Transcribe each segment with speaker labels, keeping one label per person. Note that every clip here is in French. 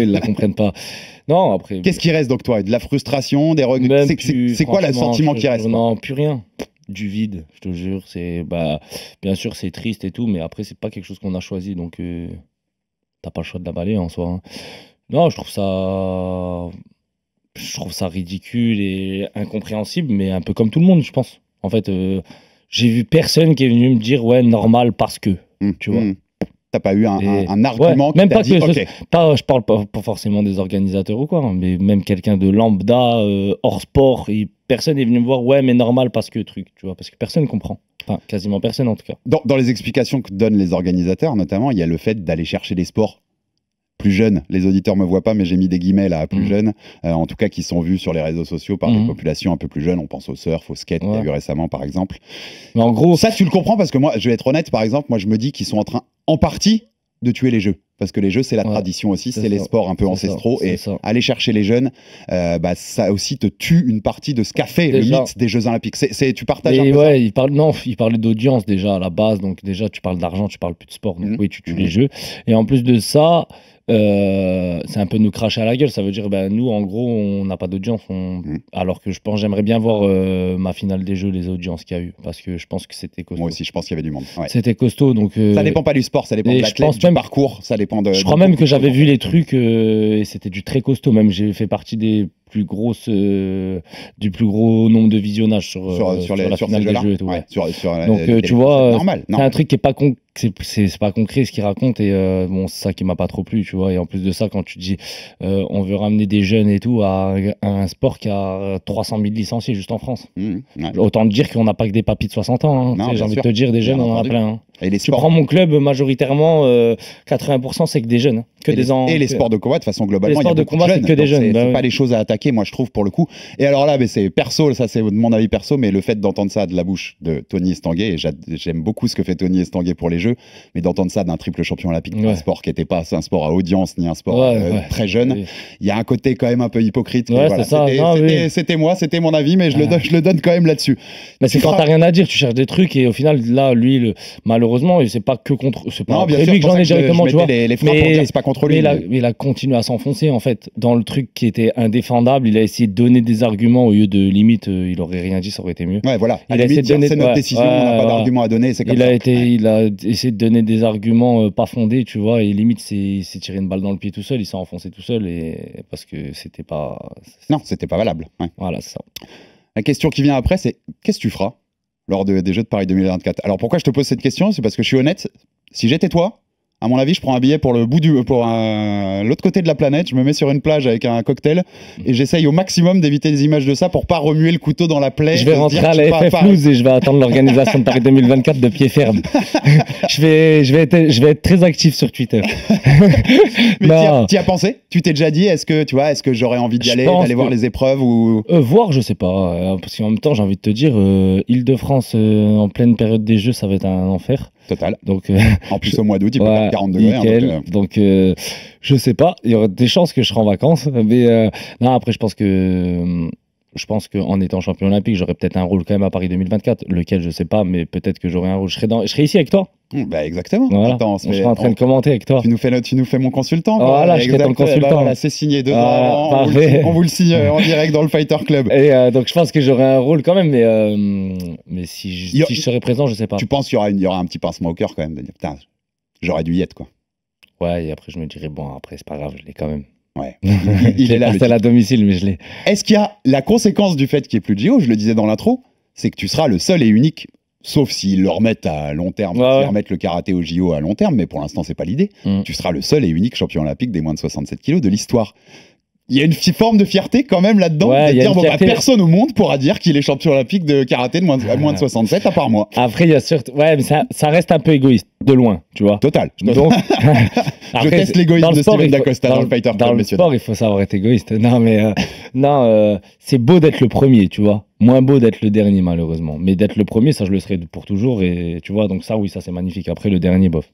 Speaker 1: ils la comprennent pas. Non, après. Qu'est-ce qui reste donc toi De la frustration, des regrets C'est quoi le sentiment qui reste Non, plus
Speaker 2: rien. Du vide, je te jure. C'est bah, bien sûr, c'est triste et tout, mais après, c'est pas quelque chose qu'on a choisi, donc tu euh, t'as pas le choix de balayer en soi. Hein. Non, je trouve ça, je trouve ça ridicule et incompréhensible, mais un peu comme tout le monde, je pense. En fait, euh, j'ai vu personne qui est venu me dire ouais normal parce que, mmh, tu vois. Mmh. T'as pas eu un, argument même pas dit, que je, pas, je parle pas, forcément des organisateurs ou quoi, hein, mais même quelqu'un de lambda euh, hors sport, et personne est venu me voir ouais mais normal parce que truc, tu vois, parce que personne comprend. Enfin, quasiment personne en tout cas. Dans, dans les
Speaker 1: explications que donnent les organisateurs, notamment, il y a le fait d'aller chercher les sports plus jeunes, les auditeurs me voient pas, mais j'ai mis des guillemets là, à plus mmh. jeunes, euh, en tout cas qui sont vus sur les réseaux sociaux par des mmh. populations un peu plus jeunes. On pense au surf, au skate, ouais. y a eu récemment par exemple. en gros, ça tu le comprends parce que moi, je vais être honnête, par exemple, moi je me dis qu'ils sont en train, en partie, de tuer les jeux parce que les jeux c'est la tradition aussi, c'est les sports un peu ancestraux et aller chercher les jeunes, euh, bah, ça aussi te tue une partie de ce qu'a fait le mythe des Jeux Olympiques. C'est, tu partages un peu ça.
Speaker 2: Il parle, non, il parlait d'audience déjà à la base, donc déjà tu parles d'argent, tu parles plus de sport, donc mmh. oui tu tues les jeux. Et en plus de ça, euh, c'est un peu nous cracher à la gueule. Ça veut dire, ben, nous, en gros, on n'a pas d'audience. Mm. Alors que je pense, j'aimerais bien voir euh, ma finale des jeux, les audiences qu'il y a eu. Parce que je pense que c'était costaud. Moi aussi, je pense qu'il y avait du monde. C'était costaud. Donc, euh, Ça dépend pas du
Speaker 1: sport, ça dépend de la l'athlète, du parcours, ça dépend de. Je crois même que j'avais vu
Speaker 2: les trucs et c'était du très costaud. Même j'ai fait partie des grosse, euh, du plus gros nombre de visionnages sur, sur, euh, les, la finale des jeux et tout. Donc euh, tu vois, c'est un truc qui est pas con c'est pas concret ce qu'il raconte et bon c'est ça qui m'a pas trop plu tu vois et en plus de ça quand tu dis on veut ramener des jeunes et tout à un, sport qui a 300 000 licenciés juste en France mmh, autant te dire qu'on n'a pas que des papis de 60 ans hein, j'ai envie de te dire des jeunes on en a plein hein. et les tu prends mon club majoritairement 80% c'est que des jeunes que et des les, et les sports de combat de
Speaker 1: façon globalement les sports de combat c'est que des jeunes bah pas les choses à attaquer moi, je trouve, pour le coup. Et alors là, c'est perso, ça, c'est mon avis perso, mais le fait d'entendre ça de la bouche de Tony Estanguet, et j'aime beaucoup ce que fait Tony Estanguet pour les jeux, mais d'entendre ça d'un triple champion olympique ouais. sport qui n'était pas un sport à audience ni un sport euh, très jeune, il y a un côté quand même un peu hypocrite.
Speaker 2: C'était moi, c'était mon avis, mais je, le, je le donne quand même là-dessus. Mais c'est quand t'as rien à dire, tu cherches des trucs, et au final, là, lui, le, malheureusement, c'est pas que contre. C'est pas non, bien sûr, que j'en ai directement, tu vois. mais, lui. Mais il a continué à s'enfoncer, en fait, dans le truc qui était indéfendable il a essayé de donner des arguments au lieu de limite, euh, il aurait rien dit, ça aurait été mieux. Ouais, voilà. Il a essayé de donner a été, il a essayé de donner des arguments euh, pas fondés, tu vois. Et limite, c'est, il s'est une balle dans le pied tout seul, il s'est enfoncé tout seul et parce que c'était pas. Non, c'était pas valable. Voilà, c'est ça. La
Speaker 1: question qui vient après, c'est qu'est-ce que tu feras lors des Jeux de Paris 2024 Alors pourquoi je te pose cette question C'est parce que je suis honnête. Si j'étais toi, à mon avis, je prends un billet pour le bout du, pour euh, l'autre côté de la planète. Je me mets sur une plage avec un cocktail et j'essaye au maximum d'éviter les images de ça pour pas remuer le couteau dans la plaie. Je vais rentrer à la FF News
Speaker 2: et je vais attendre l'organisation de Paris 2024 de pied ferme. je vais, je vais être, je vais être très actif sur Twitter. Mais tu as
Speaker 1: pensé Tu t'es déjà dit Est-ce que tu vois Est-ce que
Speaker 2: j'aurais envie d'y aller, d'aller voir les épreuves ou euh, voir Je sais pas. Euh, parce qu'en même temps, j'ai envie de te dire, Île-de-France en pleine période des Jeux, ça va être un enfer. Total. Donc, euh, en plus, au mois d'août, il peut faire 40 degrés. Hein, donc, euh. donc euh, je sais pas. Il y aura des chances que je serai en vacances. Mais non, après, je pense que je pense qu'en étant champion olympique, j'aurais peut-être un rôle quand même à Paris 2024, lequel je sais pas, mais peut-être que j'aurais un rôle. Je serais, dans... je ici avec toi. Bah, exactement. Je en train de
Speaker 1: commenter avec toi. Tu nous fais, tu nous fais mon consultant. voilà, je ton consultant. Bah, c'est signé on, vous le... signe euh, en direct dans le Fighter Club. Et euh, donc je pense que j'aurais un
Speaker 2: rôle quand même, mais, euh, mais si, je, serais présent, je sais pas. Tu penses qu'il y aura, y aura un petit pincement au cœur quand même de putain, j'aurais dû y être quoi. Ouais, et après je me dirais bon, après c'est pas grave, je l'ai quand même.
Speaker 1: Ouais. il est là. C'est à domicile, mais je l'ai. Est-ce qu'il y a la conséquence du fait qu'il n'y ait plus de JO Je le disais dans l'intro, c'est que tu seras le seul et unique, sauf s'ils le remettent à long terme, ils le karaté au JO à long terme, mais pour l'instant, c'est pas l'idée. Mm. Tu seras le seul et unique champion olympique des moins de 67 kilos de l'histoire. Il y a une forme de fierté quand même là-dedans. Bah, personne au monde pourra dire qu'il est champion olympique de karaté de moins de, moins ah. 67 à part moi. Après, il y a surtout. Ouais, mais ça reste un peu égoïste
Speaker 2: de loin, tu vois. Total. Donc, je teste l'égoïsme de D'Acosta dans, le Fighter Dans le il faut savoir être égoïste. Non, mais euh, non, euh, c'est beau d'être le premier, tu vois. Moins beau d'être le dernier, malheureusement. Mais d'être le premier, ça, je le serai pour toujours. Et tu vois, donc ça, oui, ça, c'est magnifique. Après, le dernier, bof.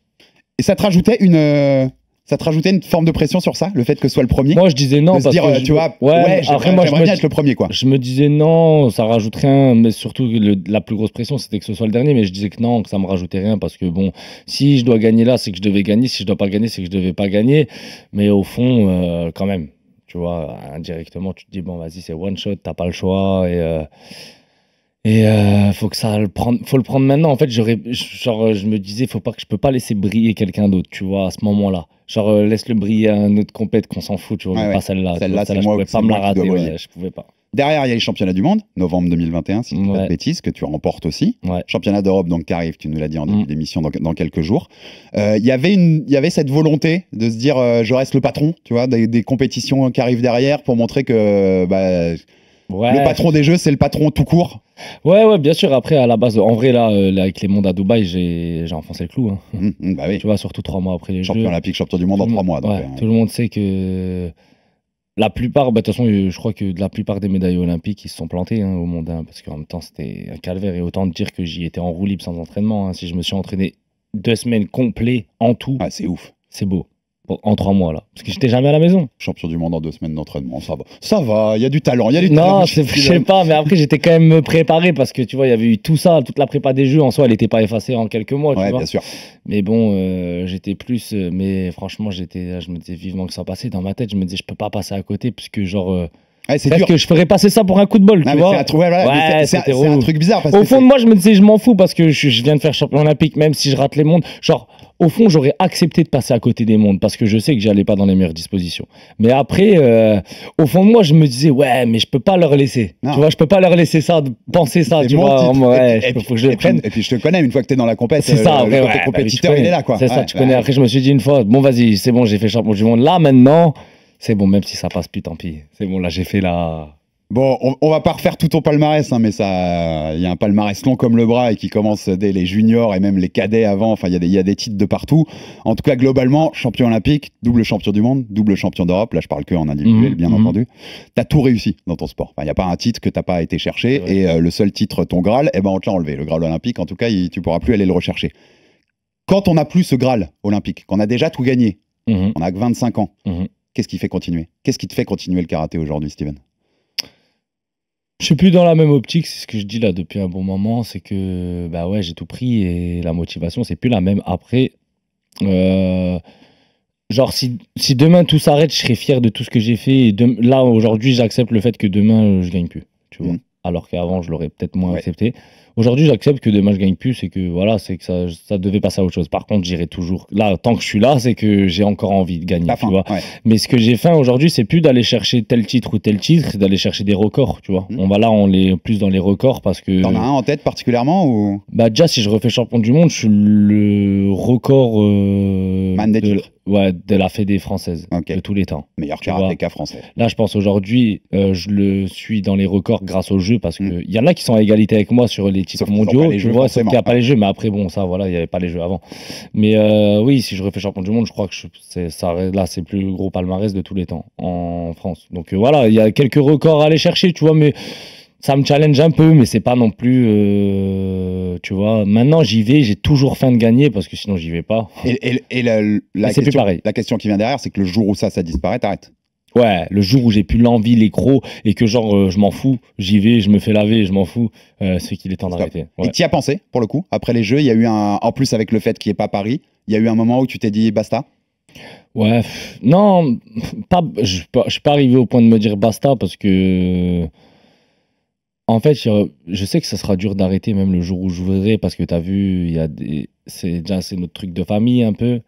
Speaker 2: Et ça te rajoutait une, euh, ça te rajoutait une forme de pression sur ça, le fait que ce soit le premier Moi, je disais non. parce dire, que euh, tu vois, après, moi, j'aimerais bien être le premier, quoi. Je me disais non, ça rajoute rien, mais surtout, la plus grosse pression, c'était que ce soit le dernier, mais je disais que non, que ça me rajoutait rien, parce que bon, si je dois gagner là, c'est que je devais gagner, si je dois pas gagner, c'est que je devais pas gagner, mais au fond, euh, quand même, tu vois, indirectement, tu te dis, bon, vas-y, c'est one shot, t'as pas le choix, et. Euh, et euh, faut que ça le prendre, faut le prendre maintenant. En fait, j'aurais, genre, je me disais, faut pas que je peux pas laisser briller quelqu'un d'autre, tu vois, à ce moment-là. Genre, euh, laisse-le briller à un autre compète qu'on s'en fout, tu vois, pas celle-là. Celle-là, moi, je pouvais pas me la Derrière, il y a les championnats du monde, novembre
Speaker 1: 2021, si je ne dis pas de bêtises, que tu remportes aussi. Championnat d'Europe, donc, qui arrive, tu nous l'as dit en début mm. d'émission, dans, quelques jours. Euh, il y avait cette volonté de se dire, euh, je reste le patron, tu vois, des, compétitions qui arrivent derrière pour montrer que. Bah, le patron des jeux, c'est le patron tout court.
Speaker 2: Ouais, ouais, bien sûr. Après, à la base, en vrai, là, euh, avec les mondes à Dubaï, j'ai enfoncé le clou. Hein. Mmh, mmh, bah tu vois, surtout trois mois après les champion olympique, champion du monde en trois mois. Euh, tout le monde sait que la plupart, bah, de toute façon, euh, je crois que de la plupart des médailles olympiques, ils se sont plantés hein, au monde. Hein, parce qu'en même temps, c'était un calvaire. Et autant dire que j'y étais en roue libre sans entraînement. Si je me suis entraîné deux semaines complètes en tout. Ah, c'est ouf. C'est beau en trois mois là parce que j'étais jamais à la maison
Speaker 1: champion du monde en deux semaines d'entraînement ça va ça
Speaker 2: va il y a du talent il y a du non je sais pas mais après j'étais quand même préparé parce que tu vois il y avait eu tout ça toute la prépa des jeux en soi elle n'était pas effacée en quelques mois tu vois bien sûr mais bon euh, j'étais plus euh, mais franchement j'étais je me disais vivement que ça passait dans ma tête je me disais je peux pas passer à côté puisque genre euh, Ouais, c'est que je ferais passer ça pour un coup de bol, C'est un, truc, bizarre. au fond de moi, je me disais, je m'en fous parce que je, viens de faire champion olympique, même si je rate les mondes. Genre, au fond, j'aurais accepté de passer à côté des mondes parce que je sais que j'allais pas dans les meilleures dispositions. Mais après, euh, au fond de moi, je me disais, ouais, mais je peux pas leur laisser. Tu vois, je peux pas leur laisser ça, penser ça, tu vois.
Speaker 1: et, je puis je te connais, une fois que tu es dans la compétition c'est euh, ça, bah, compétiteur, il est là, C'est ça, tu connais. Après, je me suis
Speaker 2: dit une fois, bon, vas-y, c'est bon, j'ai fait champion du monde. Là, maintenant c'est bon, même si ça passe plus, tant pis. C'est bon, là, j'ai fait la. Bon, on, on, va pas refaire tout ton palmarès,
Speaker 1: hein, mais ça, il y a un palmarès long comme le bras et qui commence dès les juniors et même les cadets avant. Enfin, il y, a des titres de partout. En tout cas, globalement, champion olympique, double champion du monde, double champion d'Europe. Là, je parle que en individuel, mhm, bien mhm. entendu. Tu as tout réussi dans ton sport. Il n'y a pas un titre que t'as pas été chercher et euh, le seul titre, ton Graal, eh ben, on te l'a enlevé. Le Graal olympique, en tout cas, tu pourras plus aller le rechercher. Quand on n'a plus ce Graal olympique, qu'on a déjà tout gagné, mhm. on a que 25 ans. Qu'est-ce qui fait continuer Qu'est-ce qui te fait continuer le karaté aujourd'hui, Steven
Speaker 2: je suis plus dans la même optique, c'est ce que je dis là depuis un bon moment, c'est que bah ouais j'ai tout pris et la motivation c'est plus la même. Après, euh, genre si, si, demain tout s'arrête, je serai fier de tout ce que j'ai fait. Et là aujourd'hui j'accepte le fait que demain je gagne plus, tu vois. Mm. Alors qu'avant je l'aurais peut-être moins accepté. Aujourd'hui, j'accepte que demain je gagne plus et que voilà, c'est que ça, ça devait passer à autre chose. Par contre, j'irai toujours. Là, tant que je suis là, c'est que j'ai encore envie de gagner, tu vois. Mais ce que j'ai faim aujourd'hui, c'est plus d'aller chercher tel titre ou tel titre, c'est d'aller chercher des records, tu vois. Hmm. On va là, on est plus dans les records parce que. T'en as un
Speaker 1: en tête particulièrement ou
Speaker 2: Bah déjà, si je refais champion du monde, je suis le record. Euh, Man de, Ouais, de la Fédé française de tous les temps. Meilleur karatéka français. Là, je pense aujourd'hui, euh, je le suis dans les records grâce au jeu parce hmm. que il y en a qui sont à égalité avec moi sur les Sauf mondiaux, tu vois, qu'il n'y a pas les jeux, mais après, bon, ça, voilà, il n'y avait pas les jeux avant. Mais euh, oui, si je refais champion du monde, je crois que ça, là, c'est le plus gros palmarès de tous les temps en France. Donc euh, voilà, il y a quelques records à aller chercher, tu vois, mais ça me challenge un peu, mais c'est pas non plus, euh, tu vois. Maintenant, j'y vais, j'ai toujours faim de gagner parce que sinon, j'y vais pas. Et, et, la, plus pareil. la question qui vient derrière, c'est que le jour où ça, ça disparaît, t'arrêtes. Ouais, le jour où j'ai plus l'envie, les crocs, et que genre, euh, je m'en fous, j'y vais, je me fais laver, je m'en fous, euh, c'est qu'il est temps d'arrêter. Et
Speaker 1: tu as pensé, pour le coup, après les jeux, il y a eu un. En plus, avec le fait qu'il n'y ait pas Paris, il y a eu un moment où tu t'es dit basta
Speaker 2: Ouais, non, pas, je ne suis pas arrivé au point de me dire basta parce que. En fait, je, sais que ça sera dur d'arrêter même le jour où je voudrais parce que tu as vu, il y a des c'est déjà c'est notre truc de famille un peu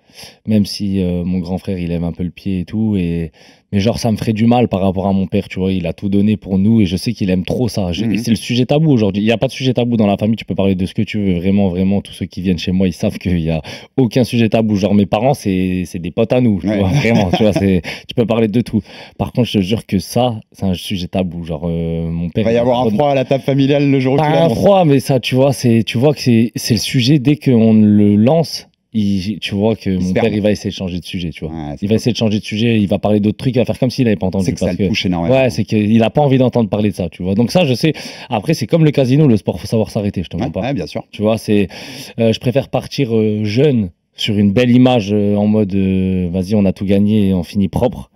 Speaker 2: même si euh, mon grand frère il aime un peu le pied et tout et mais genre ça me ferait du mal par rapport à mon père tu vois il a tout donné pour nous et je sais qu'il aime trop ça mhm. c'est le sujet tabou aujourd'hui il n'y a pas de sujet tabou dans la famille tu peux parler de ce que tu veux vraiment vraiment tous ceux qui viennent chez moi ils savent qu'il n'y a aucun sujet tabou genre mes parents c'est des potes à nous vraiment tu vois tu peux parler de tout par contre je te jure que ça c'est un sujet tabou genre euh, mon père il va y avoir
Speaker 1: un froid à la table familiale le jour où tu un froid
Speaker 2: mais ça tu vois c'est tu vois que c'est le sujet dès qu'on le lance, tu vois que mon père, il va essayer de changer de sujet, tu vois. il va essayer de changer de sujet, il va parler d'autres trucs, il va faire comme s'il n'avait pas entendu. C'est que ça le Ouais, qu'il n'a pas envie d'entendre parler de ça, tu vois. Donc ça, je sais. Après, c'est comme le casino, le sport, faut savoir s'arrêter, je te pas. bien sûr. Tu vois, c'est, euh, je préfère partir euh, jeune sur une belle image euh, en mode, vas-y, on a tout gagné et on finit propre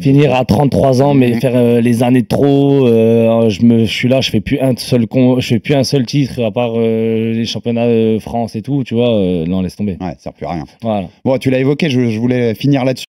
Speaker 2: finir à 33 ans, mais mmh. faire euh, les années de trop. Euh, je me, suis là, je fais plus un seul con, je fais plus un seul titre à part euh, les championnats de France et tout. Tu vois, non, laisse tomber. Ouais, ça sert plus à rien. Voilà. Bon, tu l'as évoqué, je, je voulais finir là-dessus.